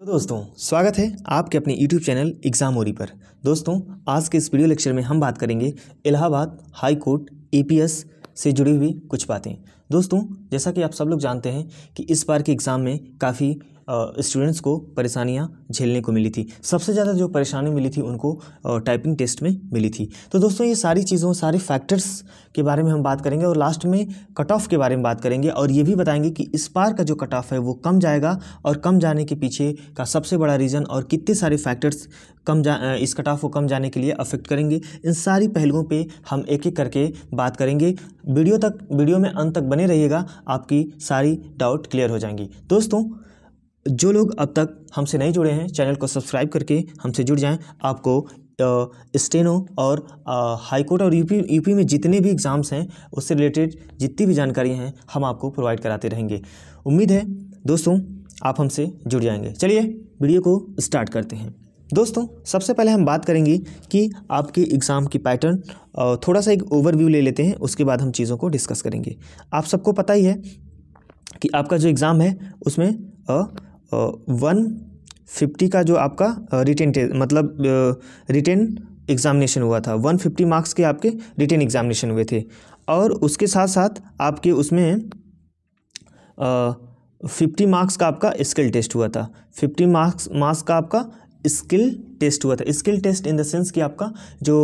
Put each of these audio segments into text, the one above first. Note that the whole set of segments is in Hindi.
तो दोस्तों स्वागत है आपके अपने YouTube चैनल एग्जाम ओरी पर दोस्तों आज के इस वीडियो लेक्चर में हम बात करेंगे इलाहाबाद हाई कोर्ट एपीएस से जुड़ी हुई कुछ बातें दोस्तों जैसा कि आप सब लोग जानते हैं कि इस बार के एग्ज़ाम में काफ़ी स्टूडेंट्स को परेशानियां झेलने को मिली थी सबसे ज़्यादा जो परेशानी मिली थी उनको टाइपिंग टेस्ट में मिली थी तो दोस्तों ये सारी चीज़ों सारे फैक्टर्स के बारे में हम बात करेंगे और लास्ट में कट ऑफ के बारे में बात करेंगे और ये भी बताएंगे कि इस बार का जो कट ऑफ है वो कम जाएगा और कम जाने के पीछे का सबसे बड़ा रीज़न और कितने सारे फैक्टर्स कम जा इस कट ऑफ को कम जाने के लिए अफेक्ट करेंगे इन सारी पहलुओं पे हम एक एक करके बात करेंगे वीडियो तक वीडियो में अंत तक बने रहिएगा आपकी सारी डाउट क्लियर हो जाएंगी दोस्तों जो लोग अब तक हमसे नहीं जुड़े हैं चैनल को सब्सक्राइब करके हमसे जुड़ जाएं आपको स्टेनो और हाईकोर्ट और यूपी यूपी में जितने भी एग्ज़ाम्स हैं उससे रिलेटेड जितनी भी जानकारियाँ हैं हम आपको प्रोवाइड कराते रहेंगे उम्मीद है दोस्तों आप हमसे जुड़ जाएंगे चलिए वीडियो को स्टार्ट करते हैं दोस्तों सबसे पहले हम बात करेंगे कि आपके एग्ज़ाम की पैटर्न थोड़ा सा एक ओवरव्यू ले लेते हैं उसके बाद हम चीज़ों को डिस्कस करेंगे आप सबको पता ही है कि आपका जो एग्ज़ाम है उसमें वन फिफ्टी का जो आपका रिटेन मतलब रिटेन एग्ज़ामिनेशन हुआ था वन फिफ्टी मार्क्स के आपके रिटेन एग्ज़ामिनेशन हुए थे और उसके साथ साथ आपके उसमें फिफ्टी मार्क्स का आपका स्किल टेस्ट हुआ था फिफ्टी मार्क्स मार्क्स का आपका स्किल टेस्ट हुआ था skill test in the sense कि आपका जो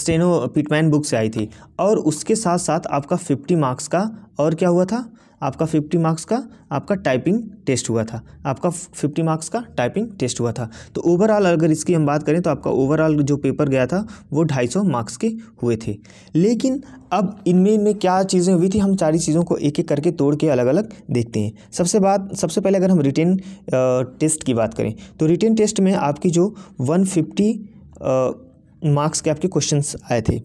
स्टेनो पिटमैन बुक से आई थी और उसके साथ साथ आपका फिफ्टी मार्क्स का और क्या हुआ था आपका फिफ्टी मार्क्स का आपका टाइपिंग टेस्ट हुआ था आपका फिफ्टी मार्क्स का टाइपिंग टेस्ट हुआ था तो ओवरऑल अगर इसकी हम बात करें तो आपका ओवरऑल जो पेपर गया था वो ढाई सौ मार्क्स के हुए थे लेकिन अब इनमें इनमें क्या चीज़ें हुई थी हम सारी चीज़ों को एक एक करके तोड़ के अलग अलग देखते हैं सबसे बात सबसे पहले अगर हम रिटेन टेस्ट की बात करें तो रिटेन टेस्ट में आपकी जो 150 मार्क्स के आपके क्वेश्चंस आए थे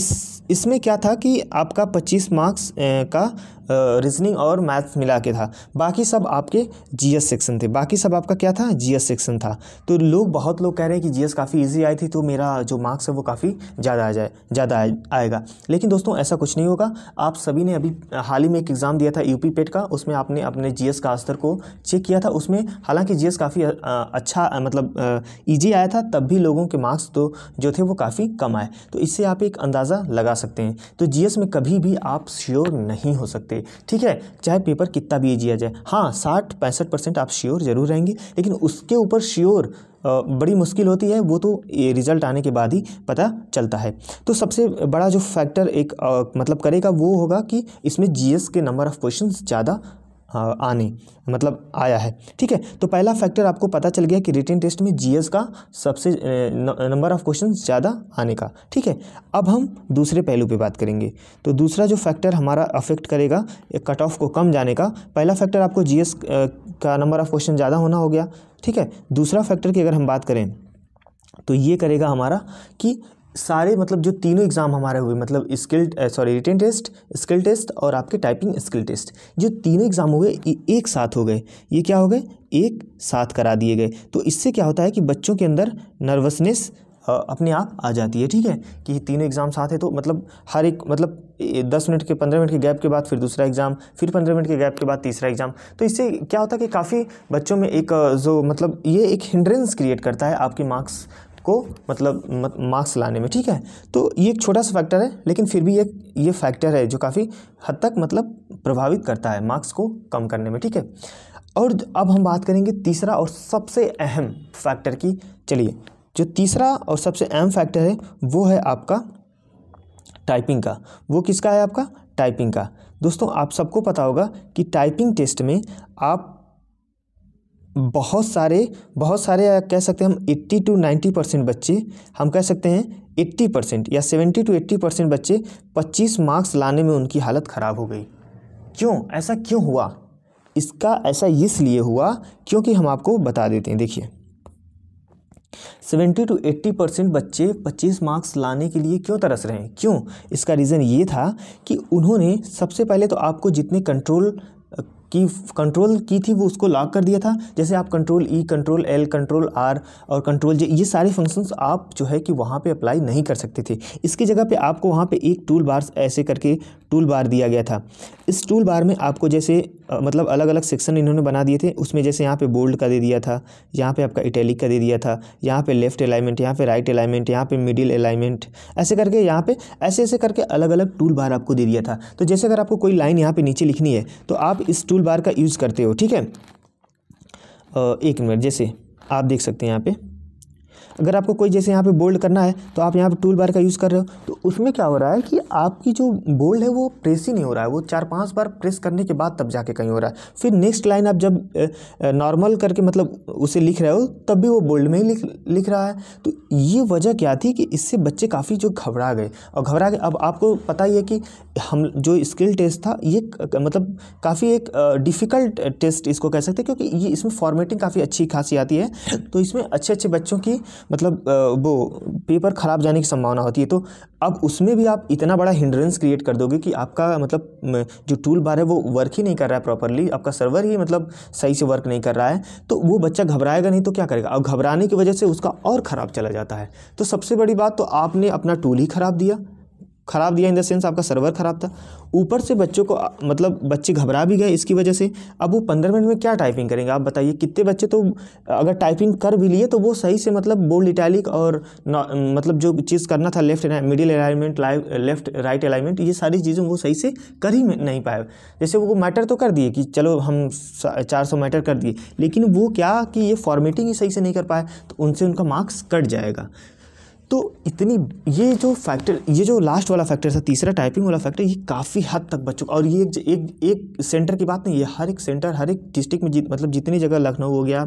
इस इसमें क्या था कि आपका 25 मार्क्स का रीजनिंग और मैथ्स मिला के था बाकी सब आपके जीएस सेक्शन थे बाकी सब आपका क्या था जीएस सेक्शन था तो लोग बहुत लोग कह रहे हैं कि जीएस काफ़ी ईजी आई थी तो मेरा जो मार्क्स है वो काफ़ी ज़्यादा आ जाए ज़्यादा आएगा लेकिन दोस्तों ऐसा कुछ नहीं होगा आप सभी ने अभी हाल ही में एक एग्ज़ाम दिया था यूपी पेट का उसमें आपने अपने जी का स्तर को चेक किया था उसमें हालाँकि जी काफ़ी अच्छा मतलब ईजी आया था तब भी लोगों के मार्क्स तो जो थे वो काफ़ी कम आए तो इससे आप एक अंदाज़ा लगा सकते हैं तो जी में कभी भी आप श्योर नहीं हो सकते सकते ठीक है चाहे पेपर कितना भी ईजी आ जाए हाँ साठ पैंसठ परसेंट आप श्योर ज़रूर रहेंगे लेकिन उसके ऊपर श्योर बड़ी मुश्किल होती है वो तो ये रिज़ल्ट आने के बाद ही पता चलता है तो सबसे बड़ा जो फैक्टर एक आ, मतलब करेगा वो होगा कि इसमें जीएस के नंबर ऑफ़ क्वेश्चन ज़्यादा हाँ, आने मतलब आया है ठीक है तो पहला फैक्टर आपको पता चल गया कि रिटर्न टेस्ट में जीएस का सबसे नंबर ऑफ क्वेश्चन ज़्यादा आने का ठीक है अब हम दूसरे पहलू पे बात करेंगे तो दूसरा जो फैक्टर हमारा अफेक्ट करेगा कट ऑफ को कम जाने का पहला फैक्टर आपको जीएस का नंबर ऑफ क्वेश्चन ज़्यादा होना हो गया ठीक है दूसरा फैक्टर की अगर हम बात करें तो ये करेगा हमारा कि सारे मतलब जो तीनों एग्ज़ाम हमारे हुए मतलब skill sorry return test skill test और आपके टाइपिंग स्किल टेस्ट जो तीनों एग्ज़ाम हुए एक साथ हो गए ये क्या हो गए एक साथ करा दिए गए तो इससे क्या होता है कि बच्चों के अंदर नर्वसनेस अपने आप आ जाती है ठीक है कि तीनों एग्ज़ाम साथ है तो मतलब हर एक मतलब दस मिनट के पंद्रह मिनट के गैप के बाद फिर दूसरा एग्ज़ाम फिर पंद्रह मिनट के गैप के बाद तीसरा एग्ज़ाम तो इससे क्या होता है कि काफ़ी बच्चों में एक जो मतलब ये एक हिंड्रेंस क्रिएट करता है आपके मार्क्स को मतलब मार्क्स लाने में ठीक है तो ये एक छोटा सा फैक्टर है लेकिन फिर भी एक ये, ये फैक्टर है जो काफ़ी हद तक मतलब प्रभावित करता है मार्क्स को कम करने में ठीक है और अब हम बात करेंगे तीसरा और सबसे अहम फैक्टर की चलिए जो तीसरा और सबसे अहम फैक्टर है वो है आपका टाइपिंग का वो किसका है आपका टाइपिंग का दोस्तों आप सबको पता होगा कि टाइपिंग टेस्ट में आप बहुत सारे बहुत सारे कह सकते हैं हम एट्टी टू नाइन्टी परसेंट बच्चे हम कह सकते हैं एट्टी परसेंट या सेवेंटी टू एट्टी परसेंट बच्चे पच्चीस मार्क्स लाने में उनकी हालत ख़राब हो गई क्यों ऐसा क्यों हुआ इसका ऐसा इसलिए हुआ क्योंकि हम आपको बता देते हैं देखिए सेवेंटी टू एट्टी परसेंट बच्चे पच्चीस मार्क्स लाने के लिए क्यों तरस रहे हैं क्यों इसका रीज़न ये था कि उन्होंने सबसे पहले तो आपको जितने कंट्रोल की कंट्रोल की थी वो उसको लॉक कर दिया था जैसे आप control E control L control R और कंट्रोल जे ये सारे फंक्शंस आप जो है कि वहाँ पे अप्लाई नहीं कर सकते थे इसकी जगह पे आपको वहाँ पे एक टूल बार ऐसे करके टूल बार दिया गया था इस टूल बार में आपको जैसे आ, मतलब अलग अलग सेक्शन इन्होंने बना दिए थे उसमें जैसे यहाँ पे बोल्ड का दे दिया था यहाँ पे आपका इटैलिक का दे दिया था यहाँ पे लेफ्ट अलाइनमेंट यहाँ पे राइट अलाइनमेंट यहाँ पे मिडिल अलाइनमेंट ऐसे करके यहाँ पे ऐसे ऐसे करके अलग अलग टूल बार आपको दे दिया था तो जैसे अगर आपको कोई लाइन यहाँ पे नीचे लिखनी है तो आप इस टूल टूल बार का यूज़ करते हो ठीक है एक मिनट जैसे आप देख सकते हैं यहाँ पे अगर आपको कोई जैसे यहाँ पे बोल्ड करना है तो आप यहाँ पे टूल बार का यूज़ कर रहे हो तो उसमें क्या हो रहा है कि आपकी जो बोल्ड है वो प्रेस ही नहीं हो रहा है वो चार पांच बार प्रेस करने के बाद तब जाके कहीं हो रहा है फिर नेक्स्ट लाइन आप जब नॉर्मल करके मतलब उसे लिख रहे हो तब भी वो बोल्ड में ही लिख लिख रहा है तो ये वजह क्या थी कि इससे बच्चे काफ़ी जो घबरा गए और घबरा गए अब आपको पता ही है कि हम जो स्किल टेस्ट था ये मतलब काफ़ी एक डिफ़िकल्ट टेस्ट इसको कह सकते हैं क्योंकि ये इसमें फॉर्मेटिंग काफ़ी अच्छी खासी आती है तो इसमें अच्छे अच्छे बच्चों की मतलब वो पेपर ख़राब जाने की संभावना होती है तो अब उसमें भी आप इतना बड़ा हिंड्रेंस क्रिएट कर दोगे कि आपका मतलब जो टूल बार है वो वर्क ही नहीं कर रहा है प्रॉपरली आपका सर्वर ही मतलब सही से वर्क नहीं कर रहा है तो वो बच्चा घबराएगा नहीं तो क्या करेगा और घबराने की वजह से उसका और ख़राब चला जाता है तो सबसे बड़ी बात तो आपने अपना टूल ही ख़राब दिया ख़राब दिया इन द सेंस आपका सर्वर ख़राब था ऊपर से बच्चों को मतलब बच्चे घबरा भी गए इसकी वजह से अब वो पंद्रह मिनट में क्या टाइपिंग करेंगे आप बताइए कितने बच्चे तो अगर टाइपिंग कर भी लिए तो वो सही से मतलब बोल्ड इटैलिक और मतलब जो चीज़ करना था left middle alignment left right alignment ये सारी चीज़ें वो सही से कर ही नहीं पाए जैसे वो मैटर तो कर दिए कि चलो हम चार सौ मैटर कर दिए लेकिन वो क्या कि ये फॉर्मेटिंग ही सही से नहीं कर पाए तो उनसे उनका मार्क्स कट जाएगा तो इतनी ये जो फैक्टर ये जो लास्ट वाला फैक्टर था तीसरा टाइपिंग वाला फैक्टर ये काफ़ी हद तक बच चुका और ये एक एक, एक सेंटर की बात नहीं ये हर एक सेंटर हर एक डिस्ट्रिक्ट में जित मतलब जितनी जगह लखनऊ हो गया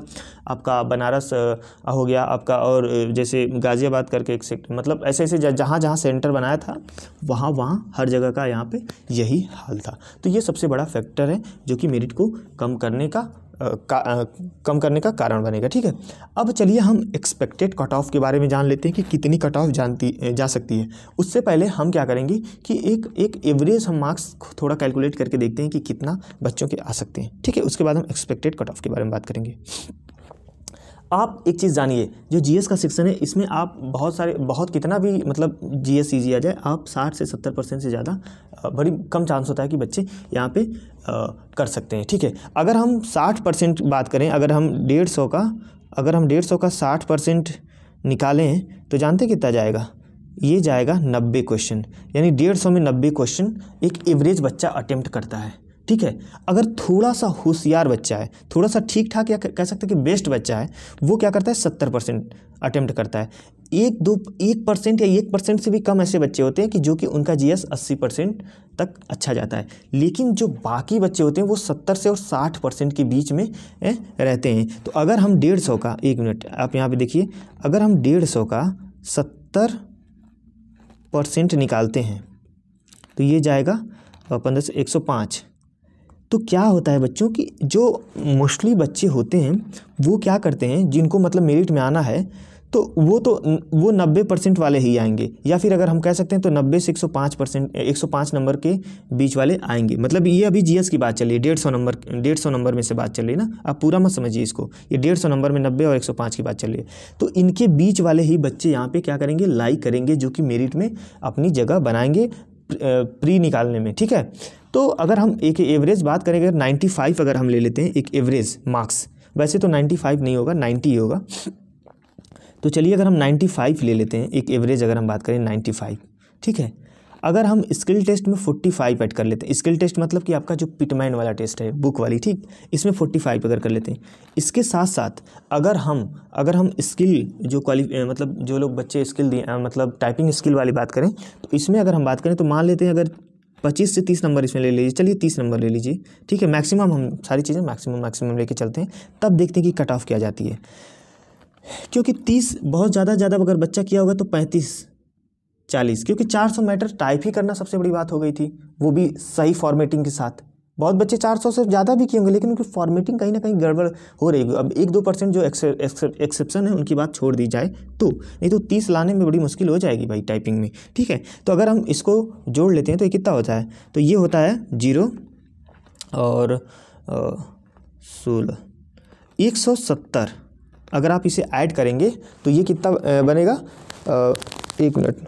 आपका बनारस हो गया आपका और जैसे गाज़ियाबाद करके एक सेक्टर मतलब ऐसे ऐसे जहाँ जहाँ सेंटर बनाया था वहाँ वहाँ हर जगह का यहाँ पर यही हाल था तो ये सबसे बड़ा फैक्टर है जो कि मेरिट को कम करने का का, कम करने का कारण बनेगा ठीक है अब चलिए हम एक्सपेक्टेड कट ऑफ के बारे में जान लेते हैं कि कितनी कट ऑफ जानती जा सकती है उससे पहले हम क्या करेंगे कि एक एक एवरेज हम मार्क्स थोड़ा कैलकुलेट करके देखते हैं कि कितना बच्चों के आ सकते हैं ठीक है उसके बाद हम एक्सपेक्टेड कट ऑफ के बारे में बात करेंगे आप एक चीज़ जानिए जो जी का सेक्शन है इसमें आप बहुत सारे बहुत कितना भी मतलब जी एस आ जाए आप साठ से सत्तर परसेंट से ज़्यादा बड़ी कम चांस होता है कि बच्चे यहाँ पे आ, कर सकते हैं ठीक है अगर हम साठ परसेंट बात करें अगर हम डेढ़ सौ का अगर हम डेढ़ सौ का साठ परसेंट निकालें तो जानते कितना जाएगा ये जाएगा नब्बे क्वेश्चन यानी डेढ़ सौ में नब्बे क्वेश्चन एक एवरेज बच्चा अटैम्प्ट करता है ठीक है अगर थोड़ा सा होशियार बच्चा है थोड़ा सा ठीक ठाक या कह सकते हैं कि बेस्ट बच्चा है वो क्या करता है सत्तर परसेंट अटैम्प्ट करता है एक दो एक परसेंट या एक परसेंट से भी कम ऐसे बच्चे होते हैं कि जो कि उनका जीएस अस्सी परसेंट तक अच्छा जाता है लेकिन जो बाकी बच्चे होते हैं वो सत्तर से और साठ परसेंट के बीच में रहते हैं तो अगर हम डेढ़ सौ का एक मिनट आप यहाँ पे देखिए अगर हम डेढ़ सौ का सत्तर परसेंट निकालते हैं तो ये जाएगा पंद्रह सौ एक सौ पाँच तो क्या होता है बच्चों कि जो मोस्टली बच्चे होते हैं वो क्या करते हैं जिनको मतलब मेरिट में आना है तो वो तो वो 90 परसेंट वाले ही आएंगे या फिर अगर हम कह सकते हैं तो 90 से 105 परसेंट एक नंबर के बीच वाले आएंगे मतलब ये अभी जीएस की बात चल रही है डेढ़ सौ नंबर डेढ़ सौ नंबर में से बात चल रही है ना आप पूरा मत समझिए इसको ये डेढ़ सौ नंबर में नब्बे और एक सौ पाँच की बात चल रही है तो इनके बीच वाले ही बच्चे यहाँ पर क्या करेंगे लाइक करेंगे जो कि मेरिट में अपनी जगह बनाएंगे प्री निकालने में ठीक है तो अगर हम एक एवरेज बात करें अगर 95 अगर हम ले लेते हैं एक एवरेज मार्क्स वैसे तो 95 नहीं होगा 90 ही होगा तो चलिए अगर हम 95 ले लेते हैं एक एवरेज अगर हम बात करें 95 ठीक है अगर हम स्किल टेस्ट में फोर्टी फाइव ऐड कर लेते हैं स्किल टेस्ट मतलब कि आपका जो पिटमैन वाला टेस्ट है बुक वाली ठीक इसमें फोर्टी फाइव अगर कर लेते हैं इसके साथ साथ अगर हम अगर हम स्किल जो क्वालिफी मतलब जो लोग बच्चे स्किल दिए मतलब टाइपिंग स्किल वाली बात करें तो इसमें अगर हम बात करें तो मान लेते हैं अगर पच्चीस से तीस नंबर इसमें ले लीजिए चलिए तीस नंबर ले लीजिए ठीक है मैक्सिमम हम सारी चीज़ें मैक्सिमम मैक्सिमम लेके चलते हैं तब देखते हैं कि कट ऑफ किया जाती है क्योंकि तीस बहुत ज़्यादा ज़्यादा अगर बच्चा किया होगा तो पैंतीस चालीस क्योंकि चार सौ मैटर टाइप ही करना सबसे बड़ी बात हो गई थी वो भी सही फॉर्मेटिंग के साथ बहुत बच्चे चार सौ से ज़्यादा भी किए होंगे लेकिन उनकी फॉर्मेटिंग कहीं ना कहीं गड़बड़ हो रही है अब एक दो परसेंट जो एक्सेप्शन है उनकी बात छोड़ दी जाए तो नहीं तो तीस लाने में बड़ी मुश्किल हो जाएगी भाई टाइपिंग में ठीक है तो अगर हम इसको जोड़ लेते हैं तो ये कितना होता है तो ये होता है जीरो और सोलह एक सौ सत्तर अगर आप इसे ऐड करेंगे तो ये कितना बनेगा आ, एक मिनट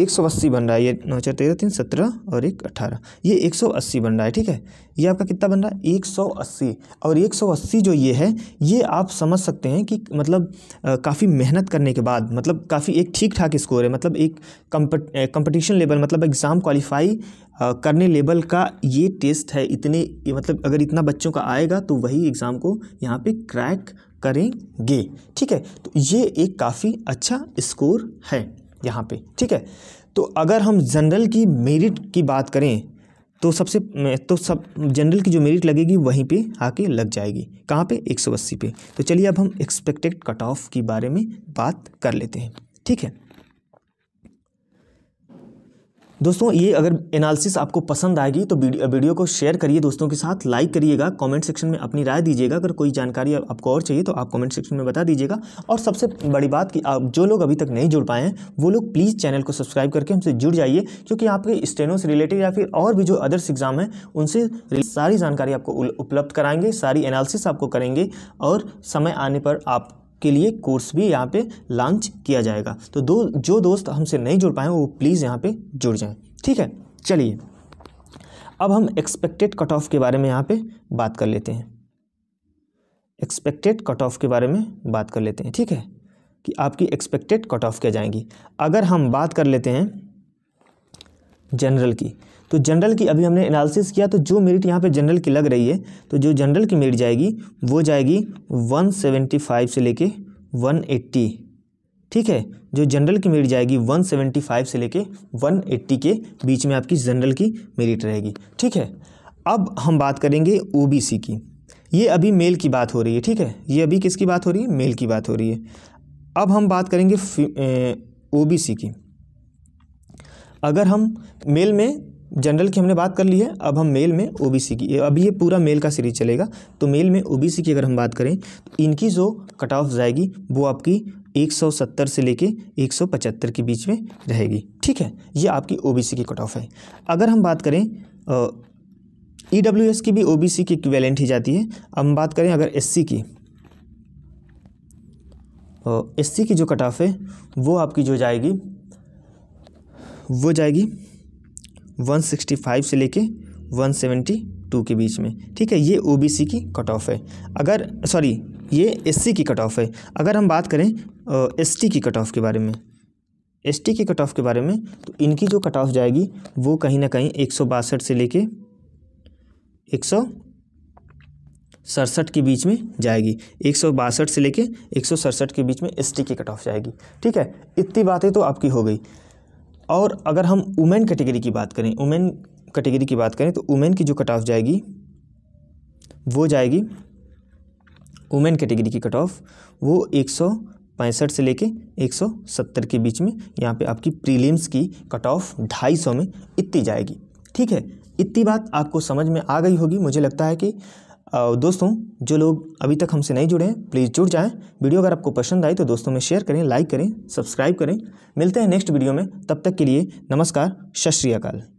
एक सौ अस्सी बन रहा है ये नौ चार तेरह तीन सत्रह और एक अठारह ये एक सौ अस्सी बन रहा है ठीक है ये आपका कितना बन रहा है एक सौ अस्सी और एक सौ अस्सी जो ये है ये आप समझ सकते हैं कि मतलब काफ़ी मेहनत करने के बाद मतलब काफ़ी एक ठीक ठाक स्कोर है मतलब एक कंपटीशन लेवल मतलब एग्ज़ाम क्वालिफाई करने लेवल का ये टेस्ट है इतने मतलब अगर इतना बच्चों का आएगा तो वही एग्ज़ाम को यहाँ पर क्रैक करेंगे ठीक है तो ये एक काफ़ी अच्छा स्कोर है यहाँ पे ठीक है तो अगर हम जनरल की मेरिट की बात करें तो सबसे तो सब जनरल की जो मेरिट लगेगी वहीं पे आके लग जाएगी कहाँ पे 180 पे तो चलिए अब हम एक्सपेक्टेड कट ऑफ के बारे में बात कर लेते हैं ठीक है दोस्तों ये अगर एनालिसिस आपको पसंद आएगी तो वीडियो को शेयर करिए दोस्तों के साथ लाइक करिएगा कमेंट सेक्शन में अपनी राय दीजिएगा अगर कोई जानकारी आपको और चाहिए तो आप कमेंट सेक्शन में बता दीजिएगा और सबसे बड़ी बात कि आप जो लोग अभी तक नहीं जुड़ पाए हैं वो लोग प्लीज़ चैनल को सब्सक्राइब करके हमसे जुड़ जाइए क्योंकि आपके स्टेनो से रिलेटेड या फिर और भी जो अदर्स एग्ज़ाम हैं उनसे सारी जानकारी आपको उपलब्ध कराएंगे सारी एनालिसिस आपको करेंगे और समय आने पर आप के लिए कोर्स भी यहाँ पे लॉन्च किया जाएगा तो दो जो दोस्त हमसे नहीं जुड़ पाए वो प्लीज़ यहाँ पे जुड़ जाएं ठीक है चलिए अब हम एक्सपेक्टेड कट ऑफ के बारे में यहाँ पे बात कर लेते हैं एक्सपेक्टेड कट ऑफ के बारे में बात कर लेते हैं ठीक है कि आपकी एक्सपेक्टेड कट ऑफ क्या जाएंगी अगर हम बात कर लेते हैं जनरल की तो जनरल की अभी हमने एनालिसिस किया तो जो मेरिट यहाँ पे जनरल की लग रही है तो जो जनरल की मेरिट जाएगी वो जाएगी 175 से लेके 180 ठीक है जो जनरल की मेरिट जाएगी 175 से लेके 180 के बीच में आपकी जनरल की मेरिट रहेगी ठीक है अब हम बात करेंगे ओबीसी की ये अभी मेल की बात हो रही है ठीक है ये अभी किसकी बात हो रही है मेल की बात हो रही है अब हम बात करेंगे ओ की अगर हम मेल में जनरल की हमने बात कर ली है अब हम मेल में ओबीसी की अभी ये पूरा मेल का सीरीज चलेगा तो मेल में ओबीसी की अगर हम बात करें तो इनकी जो कट ऑफ जाएगी वो आपकी 170 से लेके 175 के बीच में रहेगी ठीक है ये आपकी ओबीसी की कट ऑफ है अगर हम बात करें ई डब्ल्यू एस की भी ओबीसी की इक्वेलेंट ही जाती है हम बात करें अगर एस सी की एस सी की जो कट ऑफ है वो आपकी जो जाएगी वो जाएगी 165 से लेके 172 के बीच में ठीक है ये ओबीसी की कट ऑफ है अगर सॉरी ये एससी की कट ऑफ है अगर हम बात करें एसटी की कट ऑफ के बारे में एसटी की कट ऑफ के बारे में तो इनकी जो कट ऑफ जाएगी वो कहीं ना कहीं एक से लेके एक सड़सठ के बीच में जाएगी एक सौ बासठ से लेके एक सौ सड़सठ के बीच में एसटी की कट ऑफ जाएगी ठीक है इतनी बातें तो आपकी हो गई और अगर हम वुमेन कैटेगरी की बात करें वुमेन कैटेगरी की बात करें तो वुमेन की जो कट ऑफ जाएगी वो जाएगी वुमेन कैटेगरी की कट ऑफ वो एक सौ पैंसठ से लेके 170 के बीच में यहाँ पे आपकी प्रीलिम्स की कट ऑफ ढाई सौ में इतनी जाएगी ठीक है इतनी बात आपको समझ में आ गई होगी मुझे लगता है कि और दोस्तों जो लोग अभी तक हमसे नहीं जुड़े हैं प्लीज़ जुड़ जाएं वीडियो अगर आपको पसंद आई तो दोस्तों में शेयर करें लाइक करें सब्सक्राइब करें मिलते हैं नेक्स्ट वीडियो में तब तक के लिए नमस्कार सत श्रीकाल